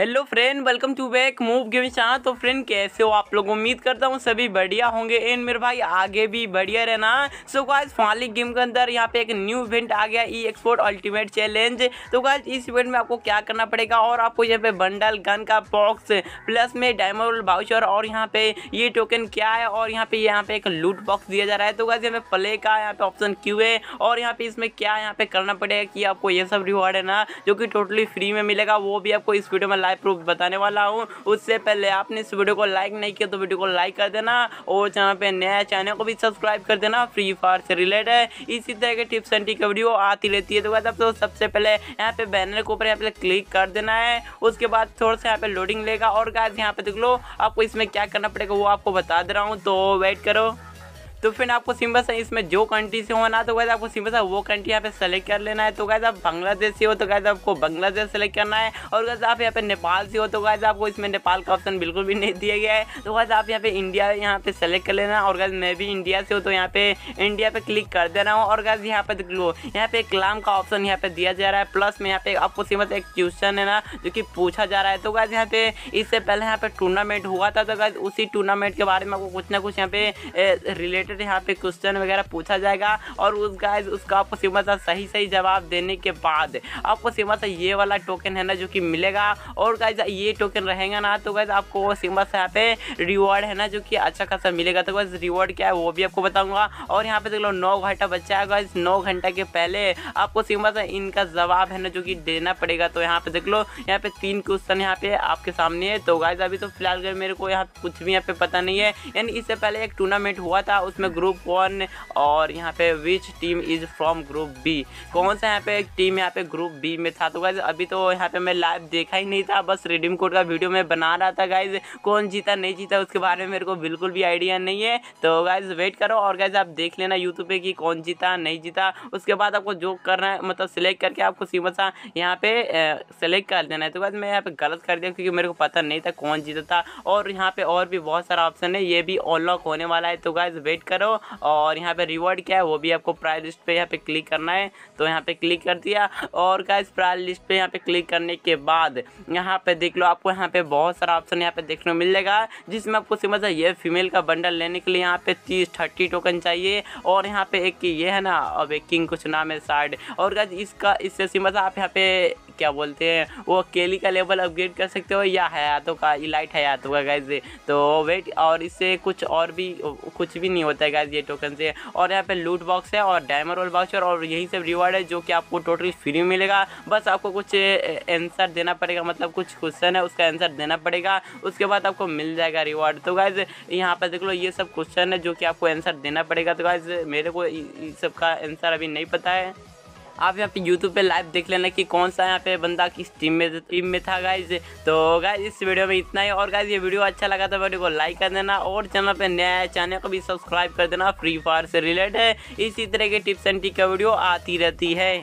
hello friend welcome to back move game Shah तो friend कैसे हो आप लोग उम्मीद करता हूँ सभी बढ़िया होंगे एंड मेरे भाई आगे भी बढ़िया रहना सो गाइस फाली गेम के अंदर यहाँ पे एक न्यू इवेंट आ गया ई एक्सपोर्ट अल्टीमेट चैलेंज तो गाइस इस इवेंट में आपको क्या करना पड़ेगा और आपको यहाँ पे बंडल गन का बॉक्स प्लस में डायमंड बाउचर और यहाँ पे ये टोकन क्या है और यहाँ पे यहाँ पे एक लूट बॉक्स दिया जा रहा है तो गाइस यहाँ पे प्ले का यहाँ पे ऑप्शन क्यू है और यहाँ पे इसमें क्या यहाँ पे करना पड़ेगा कि आपको ये सब रिवॉर्ड है ना जो कि टोटली फ्री में मिलेगा वो भी आपको इस वीडियो में लाइव प्रूफ बताने वाला हूँ उससे पहले आपने इस वीडियो को लाइक नहीं किया तो वीडियो को लाइक कर देना और चैनल पर नया चैनल को भी सब्सक्राइब कर देना फ्री फायर से रिलेटेड इसी तरह के टिप्स एंड टिक वीडियो आती रहती है तो क्या तो सबसे पहले यहाँ पे बैनर के ऊपर यहाँ पे क्लिक कर देना है उसके बाद थोड़ा सा यहाँ पे लोडिंग लेगा और गाइस यहाँ पे देख लो आपको इसमें क्या करना पड़ेगा वो आपको बता दे रहा हूँ तो वेट करो तो फिर आपको सिंपल सा इसमें जो कंट्री से होना तो गैस आपको सिंपल सा वो कंट्री यहाँ पे सेलेक्ट कर लेना है तो गैस आप बांग्लादेश से हो तो गैस आपको बांग्लादेश सेलेक्ट करना है और गैस आप यहाँ पे नेपाल से हो तो गैस आपको इसमें नेपाल का ऑप्शन बिल्कुल भी नहीं दिया गया है तो गैस आप यहाँ पे इंडिया यहाँ पे सेलेक्ट कर लेना और गैस मैं भी इंडिया से हो तो यहाँ पे इंडिया पे क्लिक कर देना हूँ और गैस यहाँ पे यहाँ पे क्लाम का ऑप्शन यहाँ पे दिया जा रहा है प्लस में यहाँ पे आपको सिमत एक क्वेश्चन है ना जो कि पूछा जा रहा है तो गैस यहाँ पे इससे पहले यहाँ पे टूर्नामेंट हुआ था तो गैस उसी टूर्नामेंट के बारे में आपको कुछ ना कुछ यहाँ पे रिलेट रिलेटेड यहाँ पे क्वेश्चन वगैरह पूछा जाएगा और उस गाइज उसका आपको सिंपल सा सही सही जवाब देने के बाद आपको सिंपल सा ये वाला टोकन है ना जो कि मिलेगा और गाइज ये टोकन रहेगा ना तो गाइज आपको सिंपल सा यहाँ पे रिवॉर्ड है ना जो कि अच्छा खासा मिलेगा तो गाइज रिवॉर्ड क्या है वो भी आपको बताऊंगा और यहाँ पे देख लो नौ घंटा बच्चा है गाइज नौ घंटा के पहले आपको सिंपल सा इनका जवाब है ना जो कि देना पड़ेगा तो यहाँ पे देख लो यहाँ पे तीन क्वेश्चन यहाँ पे आपके सामने है तो गाइज अभी तो फिलहाल मेरे को यहाँ कुछ भी यहाँ पे पता नहीं है यानी इससे पहले एक टूर्नामेंट हुआ था उस इसमें ग्रुप वन और यहाँ पे which team is from group B कौन सा यहाँ पे टीम यहाँ पे ग्रुप बी में था तो गाइज अभी तो यहाँ पे मैं लाइव देखा ही नहीं था बस रिडीम कोड का वीडियो मैं बना रहा था गाइज कौन जीता नहीं जीता उसके बारे में मेरे को बिल्कुल भी आइडिया नहीं है तो गाइज वेट करो और गाइज आप देख लेना यूट्यूब पे कि कौन जीता नहीं जीता उसके बाद आपको जो करना है मतलब सिलेक्ट करके आपको सीमा सा यहाँ पे सेलेक्ट कर देना है तो गाइज मैं यहाँ पे गलत कर दिया क्योंकि मेरे को पता नहीं था कौन जीता था और यहाँ पे और भी बहुत सारा ऑप्शन है ये भी ऑनलॉक होने वाला है तो गाइज वेट करो और यहाँ पे रिवॉर्ड क्या है वो भी आपको प्राइज लिस्ट पे यहाँ पे क्लिक करना है तो यहाँ पे क्लिक कर दिया और क्या इस प्राइज लिस्ट पे यहाँ पे क्लिक करने के बाद यहाँ पे देख लो आपको यहाँ पे बहुत सारा ऑप्शन यहाँ पे देखने को मिल जाएगा जिसमें आपको समझ ये फीमेल का बंडल लेने के लिए यहाँ पे तीस थर्टी टोकन चाहिए और यहाँ पे एक ये है ना अब एक किंग कुछ नाम है साइड और क्या इसका इससे सिमस आप यहाँ पे क्या बोलते हैं वो केली का लेवल अपग्रेड कर सकते हो या हयातों का इलाइट हयातों का गैस तो वेट और इससे कुछ और भी कुछ भी नहीं होता है गैस ये टोकन से और यहाँ पे लूट बॉक्स है और डायमंड रोल बॉक्स और यही सब रिवॉर्ड है जो कि आपको टोटली फ्री मिलेगा बस आपको कुछ आंसर देना पड़ेगा मतलब कुछ क्वेश्चन है उसका आंसर देना पड़ेगा उसके बाद आपको मिल जाएगा रिवॉर्ड तो गाइज यहाँ पर देख लो ये सब क्वेश्चन है जो कि आपको आंसर देना पड़ेगा तो गैस मेरे को इस सबका आंसर अभी नहीं पता है आप यहाँ पे यूट्यूब पे लाइव देख लेना कि कौन सा यहाँ पे बंदा किस टीम में टीम में था गाइज तो गाइज इस वीडियो में इतना ही और गाइज ये वीडियो अच्छा लगा तो वीडियो को लाइक कर देना और चैनल पे नया है चैनल को भी सब्सक्राइब कर देना फ्री फायर से रिलेटेड इसी तरह की टिप्स एंड टिक वीडियो आती रहती है